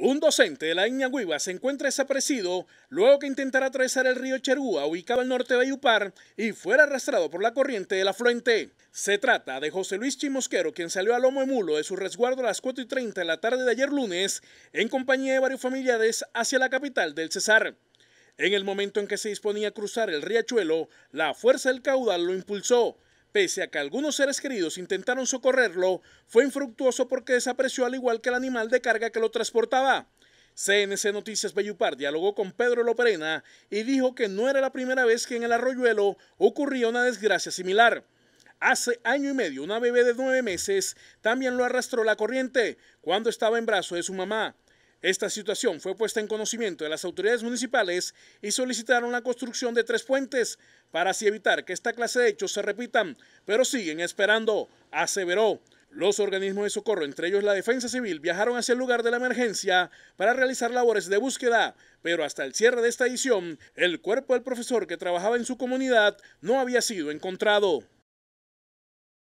Un docente de la etnia se encuentra desaparecido luego que intentara atravesar el río Cherúa, ubicado al norte de Ayupar, y fuera arrastrado por la corriente del afluente. Se trata de José Luis Chimosquero, quien salió a lomo de mulo de su resguardo a las 4 y 30 de la tarde de ayer lunes, en compañía de varios familiares hacia la capital del Cesar. En el momento en que se disponía a cruzar el riachuelo, la fuerza del caudal lo impulsó, Pese a que algunos seres queridos intentaron socorrerlo, fue infructuoso porque desapareció al igual que el animal de carga que lo transportaba. CNC Noticias Bellupar dialogó con Pedro Loperena y dijo que no era la primera vez que en el arroyuelo ocurría una desgracia similar. Hace año y medio, una bebé de nueve meses también lo arrastró la corriente cuando estaba en brazos de su mamá. Esta situación fue puesta en conocimiento de las autoridades municipales y solicitaron la construcción de tres puentes para así evitar que esta clase de hechos se repitan, pero siguen esperando, aseveró. Los organismos de socorro, entre ellos la Defensa Civil, viajaron hacia el lugar de la emergencia para realizar labores de búsqueda, pero hasta el cierre de esta edición, el cuerpo del profesor que trabajaba en su comunidad no había sido encontrado.